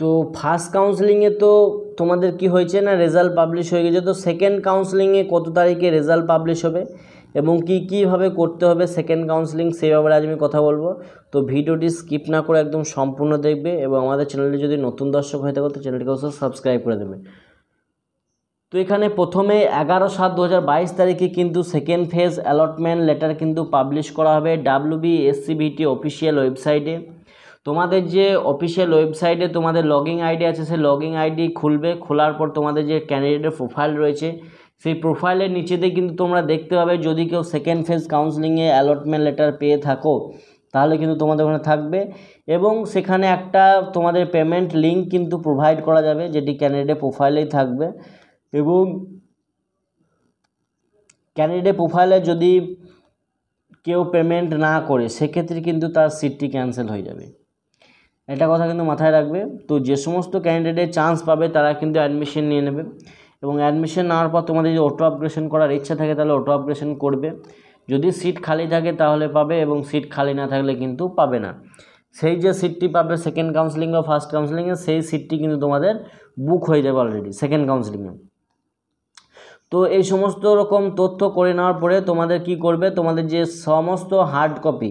তো ফার্স্ট কাউন্সেলিংয়ে তো তোমাদের কি হয়েছে না রেজাল্ট পাবলিশ হয়ে গেছে তো সেকেন্ড কাউন্সেলিংয়ে কত তারিখে রেজাল্ট পাবলিশ হবে এবং কী কীভাবে করতে হবে সেকেন্ড কাউন্সেলিং সেই ব্যাপারে আজ আমি কথা বলবো তো ভিডিওটি স্কিপ না করে একদম সম্পূর্ণ দেখবে এবং আমাদের চ্যানেলটি যদি নতুন দর্শক হয়ে থাকো তো চ্যানেলটিকে অবশ্যই সাবস্ক্রাইব করে দেবে তো এখানে প্রথমে এগারো সাত দু তারিখে কিন্তু সেকেন্ড ফেজ অ্যালটমেন্ট লেটার কিন্তু পাবলিশ করা হবে এসসিবিটি অফিসিয়াল ওয়েবসাইটে তোমাদের যে অফিসিয়াল ওয়েবসাইটে তোমাদের লগিং আইডি আছে সেই লগিং আইডি খুলবে খোলার পর তোমাদের যে ক্যান্ডিডেটের প্রোফাইল রয়েছে সেই প্রোফাইলের নিচেতে কিন্তু তোমরা দেখতে পাবে যদি কেউ সেকেন্ড ফেজ কাউন্সিলিংয়ে অ্যালটমেন্ট লেটার পেয়ে থাকো তাহলে কিন্তু তোমাদের ওখানে থাকবে এবং সেখানে একটা তোমাদের পেমেন্ট লিঙ্ক কিন্তু প্রোভাইড করা যাবে যেটি ক্যান্ডিডেট প্রোফাইলেই থাকবে এবং ক্যান্ডিডেট প্রোফাইলে যদি কেউ পেমেন্ট না করে সেক্ষেত্রে কিন্তু তার সিটটি ক্যান্সেল হয়ে যাবে এটা কথা কিন্তু মাথায় রাখবে তো যে সমস্ত ক্যান্ডিডেট চান্স পাবে তারা কিন্তু অ্যাডমিশন নিয়ে নেবে এবং অ্যাডমিশন নেওয়ার পর তোমাদের যদি অটো আপগ্রেশন করার ইচ্ছা থাকে তাহলে অটো আপগ্রেশন করবে যদি সিট খালি থাকে তাহলে পাবে এবং সিট খালি না থাকলে কিন্তু পাবে না সেই যে সিটটি পাবে সেকেন্ড কাউন্সিলিং বা ফার্স্ট কাউন্সিলিংয়ে সেই সিটটি কিন্তু তোমাদের বুক হয়ে যাবে অলরেডি সেকেন্ড কাউন্সিলিংয়ে তো এই সমস্ত রকম তথ্য করে নেওয়ার পরে তোমাদের কি করবে তোমাদের যে সমস্ত হার্ড কপি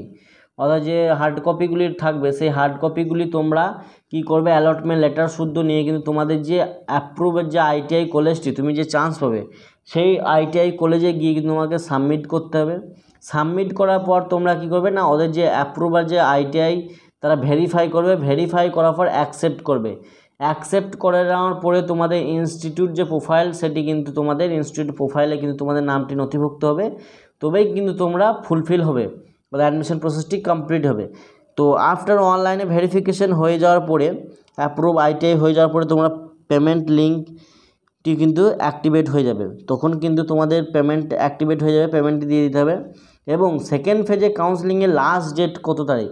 অর্থাৎ যে হার্ড কপিগুলি থাকবে সেই হার্ড কপিগুলি তোমরা কি করবে অ্যালটমেন্ট লেটার শুদ্ধ নিয়ে কিন্তু তোমাদের যে অ্যাপ্রুভের যে আইটিআই কলেজটি তুমি যে চান্স পাবে সেই আইটিআই কলেজে গিয়ে কিন্তু তোমাকে সাবমিট করতে হবে সাবমিট করার পর তোমরা কি করবে না ওদের যে অ্যাপ্রুভার যে আইটিআই তারা ভেরিফাই করবে ভেরিফাই করার পর অ্যাকসেপ্ট করবে অ্যাকসেপ্ট করে নেওয়ার পরে তোমাদের ইনস্টিটিউট যে প্রোফাইল সেটি কিন্তু তোমাদের ইনস্টিটিউট প্রোফাইলে কিন্তু তোমাদের নামটি নথিভুক্ত হবে তবেই কিন্তু তোমরা ফুলফিল হবে মানে অ্যাডমিশন প্রসেসটি কমপ্লিট হবে তো আফটার অনলাইনে ভেরিফিকেশন হয়ে যাওয়ার পরে অ্যাপ্রুভ আইটিআই হয়ে যাওয়ার পরে তোমরা পেমেন্ট লিঙ্কটি কিন্তু অ্যাক্টিভেট হয়ে যাবে তখন কিন্তু তোমাদের পেমেন্ট অ্যাক্টিভেট হয়ে যাবে পেমেন্টটি দিয়ে দিতে হবে এবং সেকেন্ড ফেজে কাউন্সেলিংয়ের লাস্ট ডেট কত তারিখ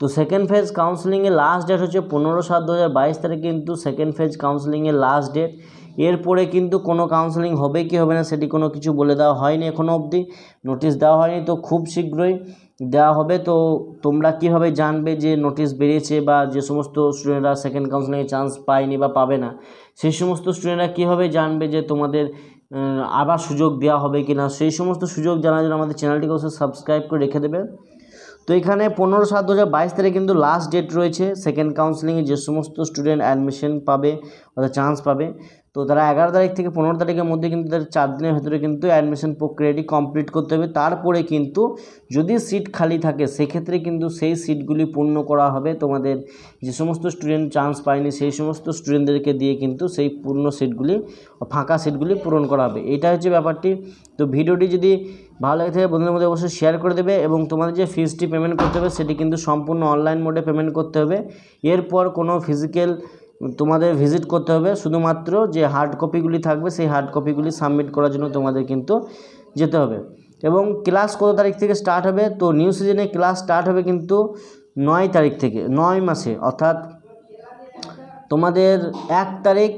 তো সেকেন্ড ফেজ কাউন্সেলিংয়ের লাস্ট ডেট হচ্ছে পনেরো সাত দু হাজার বাইশ তারিখ কিন্তু সেকেন্ড ফেজ কাউন্সেলিংয়ের লাস্ট ডেট এরপরে কিন্তু কোনো কাউন্সেলিং হবে কি হবে না সেটি কোনো কিছু বলে দেওয়া হয়নি এখনও অবধি নোটিশ দেওয়া হয়নি তো খুব শীঘ্রই দেওয়া হবে তো তোমরা কীভাবে জানবে যে নোটিশ বেরিয়েছে বা যে সমস্ত স্টুডেন্টরা সেকেন্ড কাউন্সিলিংয়ে চান্স পায়নি বা পাবে না সেই সমস্ত স্টুডেন্টরা কীভাবে জানবে যে তোমাদের আবার সুযোগ দেওয়া হবে কি না সেই সমস্ত সুযোগ জানার জন্য আমাদের চ্যানেলটিকে অবশ্যই সাবস্ক্রাইব করে রেখে দেবে তো এখানে পনেরো সাত দু তারিখে কিন্তু লাস্ট ডেট রয়েছে সেকেন্ড কাউন্সেলিংয়ে যে সমস্ত স্টুডেন্ট অ্যাডমিশন পাবে অর্থাৎ চান্স পাবে তো তারা এগারো তারিখ থেকে পনেরো তারিখের মধ্যে কিন্তু তাদের চার দিনের ভেতরে কিন্তু অ্যাডমিশন প্রক্রিয়াটি কমপ্লিট করতে হবে তারপরে কিন্তু যদি সিট খালি থাকে সেক্ষেত্রে কিন্তু সেই সিটগুলি পূর্ণ করা হবে তোমাদের যে সমস্ত স্টুডেন্ট চান্স পায়নি সেই সমস্ত স্টুডেন্টদেরকে দিয়ে কিন্তু সেই পূর্ণ সিটগুলি ফাঁকা সিটগুলি পূরণ করা হবে এটা হচ্ছে ব্যাপারটি তো ভিডিওটি যদি ভালো লাগে থাকে বন্ধুদের মধ্যে অবশ্যই শেয়ার করে দেবে এবং তোমাদের যে ফিজটি পেমেন্ট করতে হবে সেটি কিন্তু সম্পূর্ণ অনলাইন মোডে পেমেন্ট করতে হবে এরপর কোনো ফিজিক্যাল তোমাদের ভিজিট করতে হবে শুধুমাত্র যে হার্ড কপিগুলি থাকবে সেই হার্ড কপিগুলি সাবমিট করার জন্য তোমাদের কিন্তু যেতে হবে এবং ক্লাস কত তারিখ থেকে স্টার্ট হবে তো নিউ সিজনে ক্লাস স্টার্ট হবে কিন্তু নয় তারিখ থেকে নয় মাসে অর্থাৎ তোমাদের এক তারিখ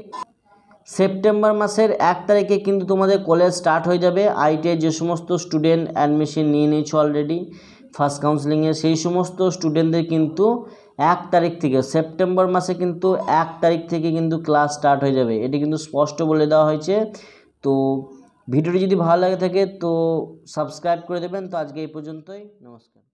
সেপ্টেম্বর মাসের এক তারিখে কিন্তু তোমাদের কলেজ স্টার্ট হয়ে যাবে আইটিআই যে সমস্ত স্টুডেন্ট অ্যাডমিশন নিয়ে নিয়েছো অলরেডি ফার্স্ট কাউন্সিলিংয়ে সেই সমস্ত স্টুডেন্টদের কিন্তু এক তারিখ থেকে সেপ্টেম্বর মাসে কিন্তু এক তারিখ থেকে কিন্তু ক্লাস স্টার্ট হয়ে যাবে এটি কিন্তু স্পষ্ট বলে দেওয়া হয়েছে তো ভিডিওটি যদি ভালো লাগে থাকে তো সাবস্ক্রাইব করে দেবেন তো আজকে এই পর্যন্তই নমস্কার